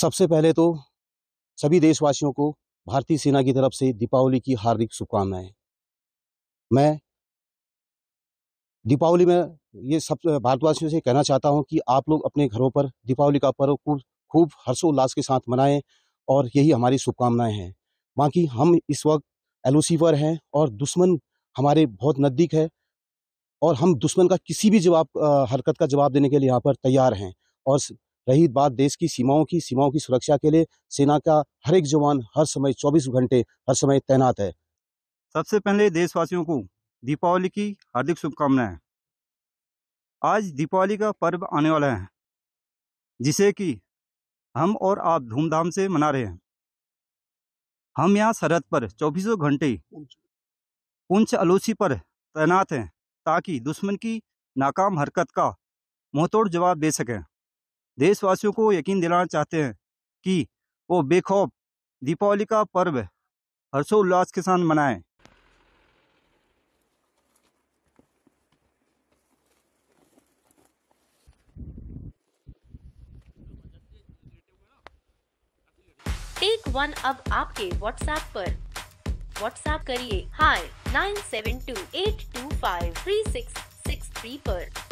सबसे पहले तो सभी देशवासियों को भारतीय सेना की तरफ से दीपावली की हार्दिक शुभकामनाएं मैं दीपावली में ये सब भारतवासियों से कहना चाहता हूँ कि आप लोग अपने घरों पर दीपावली का पर्व को खूब हर्षोल्लास के साथ मनाएं और यही हमारी शुभकामनाएं हैं बाकी हम इस वक्त एल पर हैं और दुश्मन हमारे बहुत नज़दीक है और हम दुश्मन का किसी भी जवाब हरकत का जवाब देने के लिए यहाँ पर तैयार हैं और रही बात देश की सीमाओं की सीमाओं की सुरक्षा के लिए सेना का हर एक जवान हर समय 24 घंटे हर समय तैनात है सबसे पहले देशवासियों को दीपावली की हार्दिक शुभकामनाएं आज दीपावली का पर्व आने वाला है जिसे कि हम और आप धूमधाम से मना रहे हैं हम यहाँ सरहद पर चौबीसों घंटे पुंछ अलोसी पर तैनात हैं ताकि दुश्मन की नाकाम हरकत का मुंहतोड़ जवाब दे सकें देशवासियों को यकीन दिलाना चाहते हैं कि वो बेखौफ दीपावली का पर्व हर्षोल्लास के साथ मनाएं टेक वन अब आपके व्हाट्सएप पर व्हाट्सएप करिए hi nine seven two eight two five three six six three आरोप